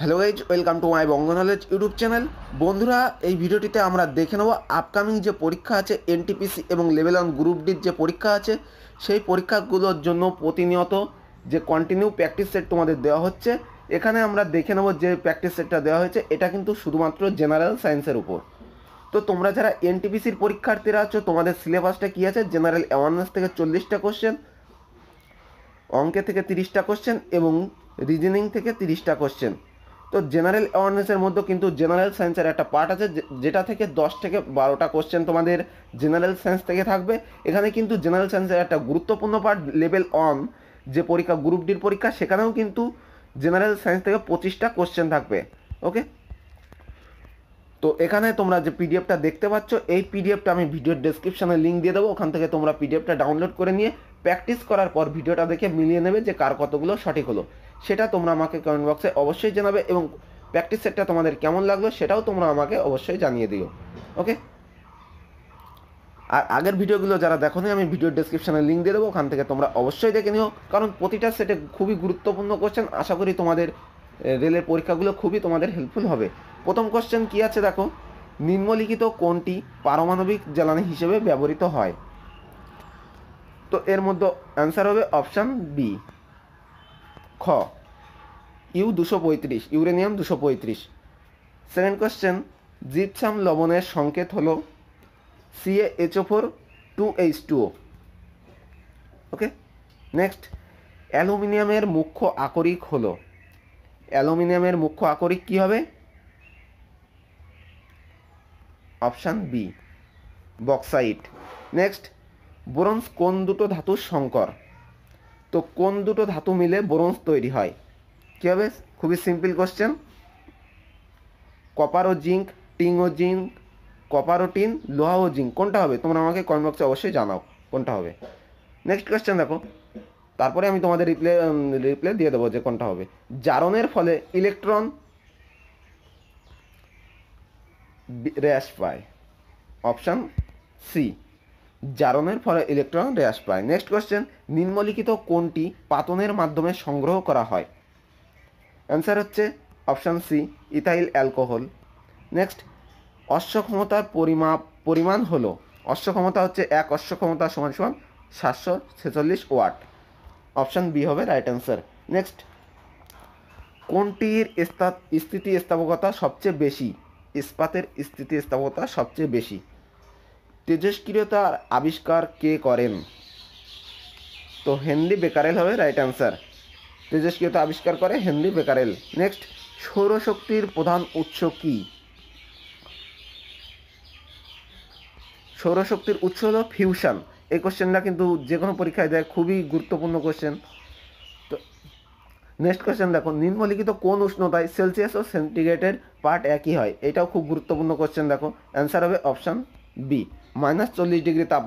hello guys welcome to my Banga knowledge YouTube channel বন্ধুরা এই ভিডিওটিতে আমরা দেখে নেব আপকামিং যে পরীক্ষা আছে এনটিপিসি এবং লেভেল ওয়ান গ্রুপ ডির যে পরীক্ষা আছে সেই পরীক্ষাগুলোর জন্য প্রতিনিয়ত যে কন্টিনিউ প্র্যাকটিস সেট তোমাদের দেওয়া হচ্ছে এখানে আমরা দেখে নেব যে প্র্যাকটিস সেটটা দেওয়া হয়েছে এটা কিন্তু শুধুমাত্র জেনারেল সায়েন্সের উপর তো তোমরা যারা এনটিপিসির পরীক্ষার্থীরা আছো তোমাদের সিলেবাসটা কী আছে জেনারেল অ্যাওয়ারনেস থেকে চল্লিশটা কোশ্চেন অঙ্কে থেকে তিরিশটা কোশ্চেন এবং রিজনিং থেকে তিরিশটা কোশ্চেন তো জেনারেল অ্যাওয়ারনেসের মধ্যে কিন্তু জেনারেল সায়েন্সের একটা পার্ট আছে যেটা থেকে দশ থেকে বারোটা কোশ্চেন তোমাদের জেনারেল সায়েন্স থেকে থাকবে এখানে কিন্তু জেনারেল সায়েন্সের একটা গুরুত্বপূর্ণ পার্ট লেভেল অন যে পরীক্ষা গ্রুপ ডির পরীক্ষা সেখানেও কিন্তু জেনারেল সায়েন্স থেকে পঁচিশটা কোশ্চেন থাকবে ওকে তো এখানে তোমরা যে পিডিএফটা দেখতে পাচ্ছ এই পিডিএফটা আমি ভিডিওর ডেসক্রিপশানে লিঙ্ক দিয়ে দেবো ওখান থেকে তোমরা পিডিএফটা ডাউনলোড করে নিয়ে প্র্যাকটিস করার পর ভিডিওটা দেখে মিলিয়ে নেবে যে কার কতগুলো সঠিক হলো সেটা তোমরা আমাকে কমেন্ট বক্সে অবশ্যই জানাবে এবং প্র্যাকটিস সেটটা তোমাদের কেমন লাগলো সেটাও তোমরা আমাকে অবশ্যই জানিয়ে দিও ওকে আর আগের ভিডিওগুলো যারা দেখো আমি ভিডিও ডিসক্রিপশানে লিঙ্ক দিয়ে দেবো ওখান থেকে তোমরা অবশ্যই দেখে নিও কারণ প্রতিটা সেটে খুবই গুরুত্বপূর্ণ কোশ্চেন আশা করি তোমাদের রেলের পরীক্ষাগুলো খুবই তোমাদের হেল্পফুল হবে প্রথম কোশ্চেন কী আছে দেখো নিম্নলিখিত কোনটি পারমাণবিক জ্বালানি হিসেবে ব্যবহৃত হয় তো এর মধ্যে অ্যান্সার হবে অপশান বি খ ইউ দুশো পঁয়ত্রিশ ইউরেনিয়াম দুশো পঁয়ত্রিশ সেকেন্ড কোয়েশ্চেন জিপসাম লবণের সংকেত হলো C A O four two H two okay next অ্যালুমিনিয়ামের মুখ্য আকরিক হলো অ্যালুমিনিয়ামের মুখ্য আকরিক কি হবে option B bauxite next bronze কোন দুটো ধাতুর সংকর তো কোন দুটো ধাতু মিলে ব্রোঞ্জ তৈরি হয় কী হবে খুবই সিম্পল কোশ্চেন কপার ও জিঙ্ক টিং ও জিঙ্ক কপার ও টিন লোহা ও জিঙ্ক কোনটা হবে তোমরা আমাকে কমেন্ট বক্সে অবশ্যই জানাও কোনটা হবে নেক্সট কোয়েশ্চেন দেখো তারপরে আমি তোমাদের রিপ্লে রিপ্লে দিয়ে দেবো যে কোনটা হবে জারণের ফলে ইলেকট্রন র্যাশ পায় অপশান সি জারণের ফলে ইলেকট্রন হ্রাস পায় নেক্সট কোয়েশ্চেন নিম্নলিখিত কোনটি পাতনের মাধ্যমে সংগ্রহ করা হয় অ্যান্সার হচ্ছে option C ethyl alcohol next অশ্বক্ষমতার পরিমাপ পরিমাণ হলো অশ্বক্ষমতা হচ্ছে এক অশ্বক্ষমতা সমান সমান সাতশো ছেচল্লিশ ওয়াট অপশান বি হবে রাইট অ্যান্সার নেক্সট কোনটির স্থিতিস্থাপকতা সবচেয়ে বেশি ইস্পাতের স্থিতি স্থাপকতা সবচেয়ে বেশি তেজস্ক্রিয়তার আবিষ্কার কে করেন তো হেনরি বেকারেল হবে রাইট অ্যান্সার তেজস্ক্রিয়তা আবিষ্কার করে হেনরি বেকারেল নেক্সট সৌরশক্তির প্রধান উৎস কি সৌরশক্তির উৎস হলো ফিউশন এই কোশ্চেনটা কিন্তু যে কোনো পরীক্ষায় দেয় খুবই গুরুত্বপূর্ণ কোশ্চেন তো নেক্সট কোশ্চেন দেখো নিম্নলিখিত কোন উষ্ণতায় সেলসিয়াস ও সেন্টিগ্রেডের পার্ট একই হয় এটাও খুব গুরুত্বপূর্ণ কোশ্চেন দেখো অ্যান্সার হবে অপশান বি মাইনাস চল্লিশ ডিগ্রি তাপ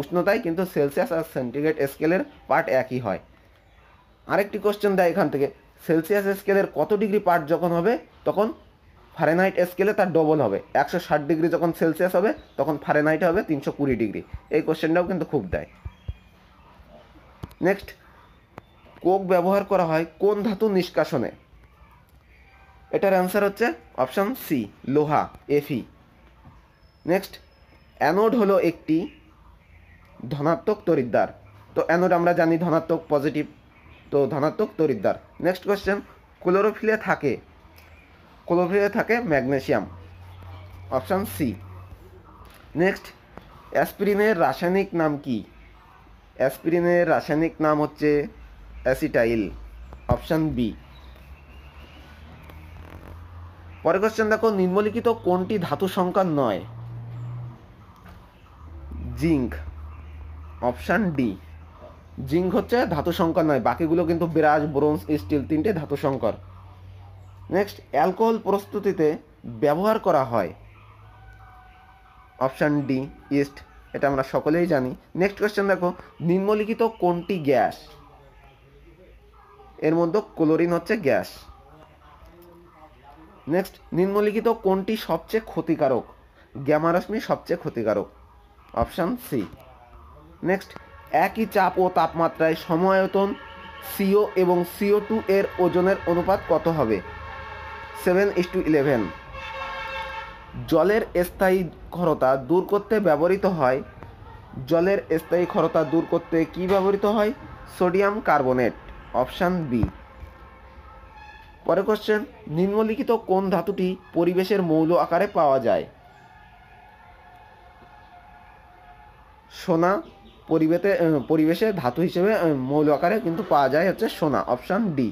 উষ্ণতায় কিন্তু সেলসিয়াস আর সেন্টিগ্রেড স্কেলের পার্ট একই হয় আরেকটি কোশ্চেন দেয় এখান থেকে সেলসিয়াস স্কেলের কত ডিগ্রি পার্ট যখন হবে তখন ফারেনাইট স্কেলে তার ডবল হবে একশো ষাট ডিগ্রি যখন সেলসিয়াস হবে তখন ফারেনহাইট হবে তিনশো কুড়ি ডিগ্রি এই কোশ্চেনটাও কিন্তু খুব দেয় নেক্সট কোক ব্যবহার করা হয় কোন ধাতু নিষ্কাশনে এটার অ্যান্সার হচ্ছে অপশান সি লোহা এফি নেক্সট অ্যানোড হলো একটি ধনাত্মক তরিদ্দার তো অ্যানোড আমরা জানি ধনাত্মক পজিটিভ তো ধনাত্মক তরিদ্দার নেক্সট কোয়েশ্চেন ক্লোরোফিলে থাকে ক্লোরোফিলে থাকে ম্যাগনেশিয়াম অপশান সি নেক্সট অ্যাসপিরিনের রাসায়নিক নাম কি অ্যাসপিরিনের রাসায়নিক নাম হচ্ছে অ্যাসিটাইল অপশান বি পরের কোশ্চেন দেখো নিম্নলিখিত কোনটি ধাতু সংখ্যা নয় জিঙ্ক অপশান ডি জিঙ্ক হচ্ছে ধাতু সংকর নয় বাকিগুলো কিন্তু বিরাজ ব্রোঞ্জ স্টিল তিনটে ধাতু সংকর নেক্সট অ্যালকোহল প্রস্তুতিতে ব্যবহার করা হয় অপশান ডি ইস্ট এটা আমরা সকলেই জানি নেক্সট কোয়েশ্চেন দেখো নিম্নলিখিত কোনটি গ্যাস এর মধ্যে ক্লোরিন হচ্ছে গ্যাস নেক্সট নিম্নলিখিত কোনটি সবচেয়ে ক্ষতিকারক গ্যামারশ্মি সবচেয়ে ক্ষতিকারক অপশান সি নেক্সট একই চাপ ও তাপমাত্রায় সময়তন সিও এবং সিও টু এর ওজনের অনুপাত কত হবে সেভেন ইস টু ইলেভেন জলের স্থায়ী ক্ষরতা দূর করতে ব্যবহৃত হয় জলের স্থায়ী ক্ষরতা দূর করতে কি ব্যবহৃত হয় সোডিয়াম কার্বনেট অপশান বি পরের কোশ্চেন নিম্নলিখিত কোন ধাতুটি পরিবেশের মৌল আকারে পাওয়া যায় সোনা পরিবেতে পরিবেশে ধাতু হিসেবে মৌল আকারে কিন্তু পাওয়া যায় হচ্ছে সোনা অপশান ডি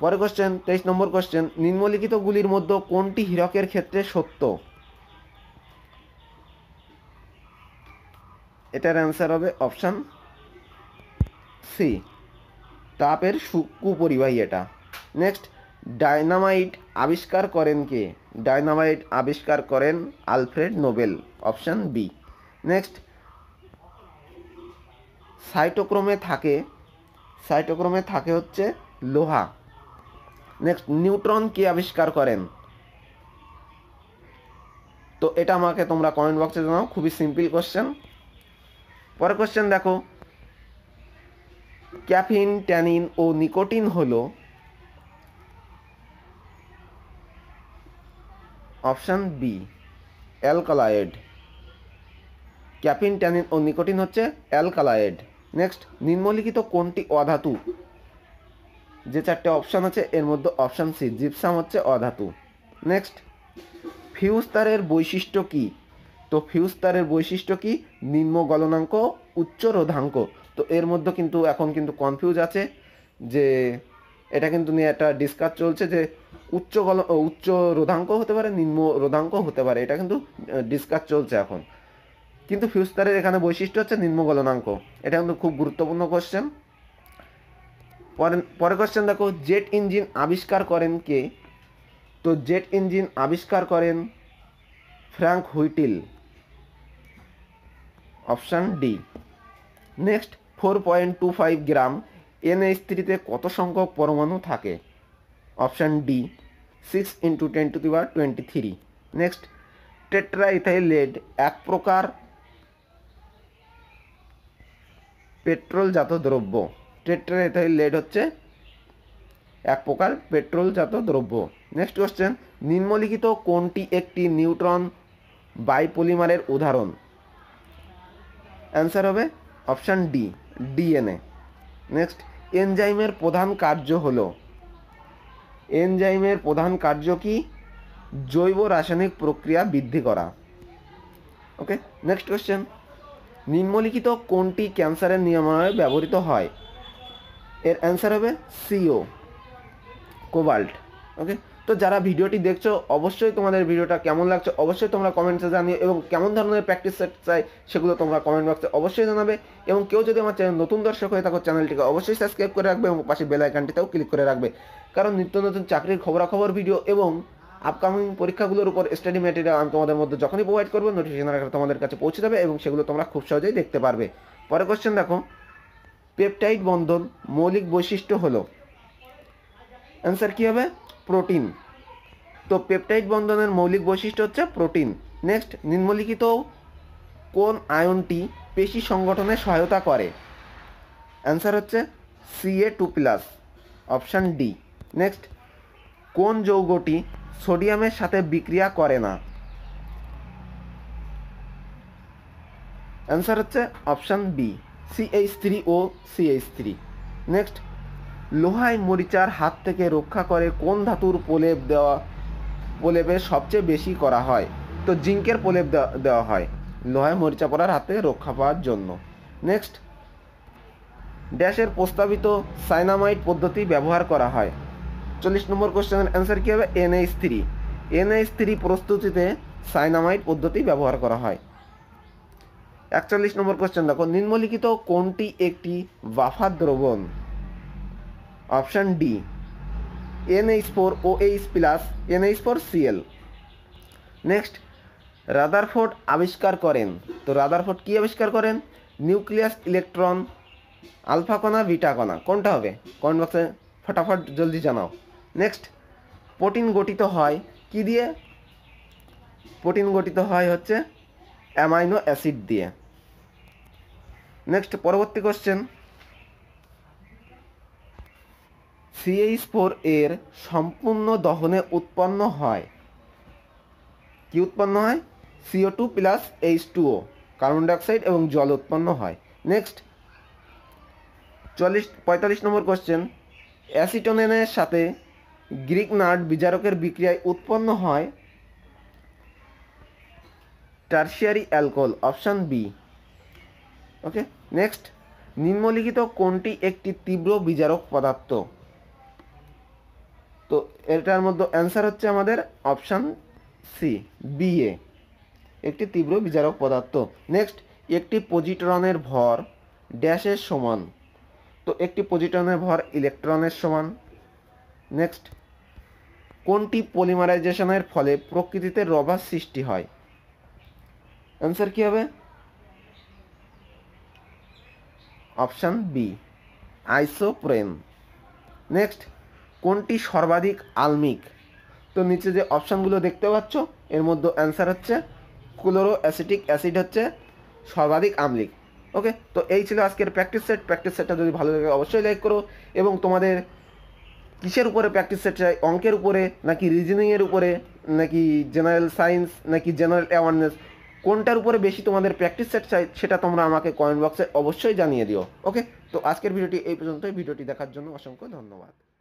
পরে কোশ্চেন তেইশ নম্বর কোশ্চেন নিম্নলিখিতগুলির মধ্যে কোনটি হীরকের ক্ষেত্রে সত্য এটার অ্যান্সার হবে অপশান সি তাপের কুপরিবাহী এটা নেক্সট ডায়নামাইট আবিষ্কার করেন কে ডায়নামাইট আবিষ্কার করেন Alfred Nobel option B next সাইটোক্রোমে থাকে সাইটোক্রোমে থাকে হচ্ছে লোহা নেক্সট নিউট্রন কি আবিষ্কার করেন তো এটা আমাকে তোমরা কমেন্ট বক্সে জানাও খুবই সিম্পল কোশ্চেন পরের কোশ্চেন দেখো ক্যাফিন ট্যানিন ও নিকোটিন হলো option B alkaloid caffeine tannin ও নিকোটিন হচ্ছে অ্যালকালয়েড নেক্সট নিম্নলিখিত কোনটি অধাতু যে চারটে অপশান আছে এর মধ্যে অপশান সি জিপসাম হচ্ছে অধাতু নেক্সট ফিউজ তারের বৈশিষ্ট্য কি তো ফিউজ তারের বৈশিষ্ট্য কি নিম্ন গলনাঙ্ক উচ্চ রোধাঙ্ক তো এর মধ্যে কিন্তু এখন কিন্তু কনফিউজ আছে যে এটা কিন্তু নিয়ে একটা ডিসকাস চলছে যে উচ্চ গল উচ্চ রোধাঙ্ক হতে পারে নিম্ন রোধাঙ্ক হতে পারে এটা কিন্তু ডিসকাস চলছে এখন কিন্তু ফিউস্তারের এখানে বৈশিষ্ট্য হচ্ছে নিম্ন গলনাঙ্ক এটা কিন্তু খুব গুরুত্বপূর্ণ কোশ্চেন পরে পরে কোশ্চেন দেখো জেট ইঞ্জিন আবিষ্কার করেন কে তো জেট ইঞ্জিন আবিষ্কার করেন Frank Whittle option D next four point two five gram N H থ্রিতে কত সংখ্যক পরমাণু থাকে option D six into ten to the power twenty three next tetra এক প্রকার পেট্রোলজাত দ্রব্য টেট্রাইথাইল লেড হচ্ছে এক প্রকার পেট্রোলজাত দ্রব্য নেক্সট কোশ্চেন নিম্নলিখিত কোনটি একটি নিউট্রন বাইপলিমারের উদাহরণ অ্যান্সার হবে অপশান ডি ডিএনএ নেক্সট এনজাইমের প্রধান কার্য হল এনজাইমের প্রধান কার্য কি জৈব রাসায়নিক প্রক্রিয়া বৃদ্ধি করা ওকে নেক্সট কোশ্চেন নিম্নলিখিত কোনটি ক্যান্সারের নিরাময়ে ব্যবহৃত হয় এর অ্যান্সার হবে সিও কোবাল্ট ওকে তো যারা ভিডিওটি দেখছো অবশ্যই তোমাদের ভিডিওটা কেমন লাগছে অবশ্যই তোমরা কমেন্টসে জানিও এবং কেমন ধরনের প্র্যাকটিস সেট চাই সেগুলো তোমরা কমেন্ট বক্সে অবশ্যই জানাবে এবং কেউ যদি আমার চ্যানেল নতুন দর্শক হয়ে থাকো চ্যানেলটিকে অবশ্যই সাবস্ক্রাইব করে রাখবে এবং পাশে বেলাইকানটিতেও ক্লিক করে রাখবে কারণ নিত্য নতুন চাকরির খবরাখবর ভিডিও এবং আপকামিং পরীক্ষাগুলোর উপর স্টাডি ম্যাটেরিয়াল আমি তোমাদের মধ্যে যখনই প্রোভাইড করবো নোটিফিকেশন আকারে তোমাদের কাছে পৌঁছে যাবে এবং সেগুলো তোমরা খুব সহজেই দেখতে পারবে পরে কোশ্চেন দেখো পেপটাইড বন্ধন মৌলিক বৈশিষ্ট্য হলো অ্যান্সার কী হবে প্রোটিন তো পেপটাইড বন্ধনের মৌলিক বৈশিষ্ট্য হচ্ছে প্রোটিন নেক্সট নিম্নলিখিত কোন আয়নটি পেশি সংগঠনে সহায়তা করে অ্যান্সার হচ্ছে C A two plus option D next কোন যৌগটি সোডিয়ামের সাথে বিক্রিয়া করে না অ্যান্সার হচ্ছে option B C H three O C H three next লোহায় মরিচার হাত থেকে রক্ষা করে কোন ধাতুর প্রলেপ দেওয়া প্রলেপে সবচেয়ে বেশি করা হয় তো জিঙ্কের প্রলেপ দেওয়া হয় লোহায় মরিচা পড়ার হাতে রক্ষা পাওয়ার জন্য নেক্সট ড্যাশের প্রস্তাবিত সাইনামাইট পদ্ধতি ব্যবহার করা হয় চল্লিশ নম্বর কোশ্চেনের অ্যান্সার কী হবে এনএইচ থ্রি এনএইচ থ্রি প্রস্তুতিতে সাইনামাইট পদ্ধতি ব্যবহার করা হয় একচল্লিশ নম্বর কোশ্চেন দেখো নিম্নলিখিত কোনটি একটি বাফার দ্রবণ option D H four O H plus H four C L next Rutherford আবিষ্কার করেন তো রাদারফোর্ড কী আবিষ্কার করেন নিউক্লিয়াস ইলেকট্রন আলফা কণা বিটা কণা কোনটা হবে কমেন্ট বক্সে ফটাফট জলদি জানাও নেক্সট প্রোটিন গঠিত হয় কি দিয়ে প্রোটিন গঠিত হয় হচ্ছে অ্যামাইনো অ্যাসিড দিয়ে নেক্সট পরবর্তী কোশ্চেন সিএইচ ফোর এর সম্পূর্ণ দহনে উৎপন্ন হয় কি উৎপন্ন হয় C O two plus H two O carbon dioxide এবং জল উৎপন্ন হয় নেক্সট চল্লিশ পঁয়তাল্লিশ নম্বর কোশ্চেন অ্যাসিটোনেনের সাথে গ্রিক নাট বিজারকের বিক্রিয়ায় উৎপন্ন হয় tertiary alcohol option B okay next নিম্নলিখিত কোনটি একটি তীব্র বিজারক পদার্থ তো এটার মধ্যে অ্যান্সার হচ্ছে আমাদের অপশান সি বিএ একটি তীব্র বিজারক পদার্থ নেক্সট একটি পজিট্রনের ভর ড্যাশের সমান তো একটি পজিট্রনের ভর ইলেকট্রনের সমান নেক্সট কোনটি পলিমারাইজেশনের ফলে প্রকৃতিতে রবার সৃষ্টি হয় অ্যান্সার কী হবে অপশান বি আইসোপ্রেন নেক্সট কোনটি সর্বাধিক আলমিক তো নিচে যে অপশানগুলো দেখতে পাচ্ছ এর মধ্যে অ্যান্সার হচ্ছে ক্লোরো অ্যাসিটিক অ্যাসিড হচ্ছে সর্বাধিক আমলিক ওকে তো এই ছিল আজকের প্র্যাকটিস সেট প্র্যাকটিস সেটটা যদি ভালো লাগে অবশ্যই লাইক করো এবং তোমাদের কিসের উপরে প্র্যাকটিস সেট চাই অঙ্কের উপরে নাকি রিজনিংয়ের উপরে নাকি জেনারেল সায়েন্স নাকি জেনারেল অ্যাওয়ারনেস কোনটার উপরে বেশি তোমাদের প্র্যাকটিস সেট চাই সেটা তোমরা আমাকে কমেন্ট বক্সে অবশ্যই জানিয়ে দিও ওকে তো আজকের ভিডিওটি এই পর্যন্তই ভিডিওটি দেখার জন্য অসংখ্য ধন্যবাদ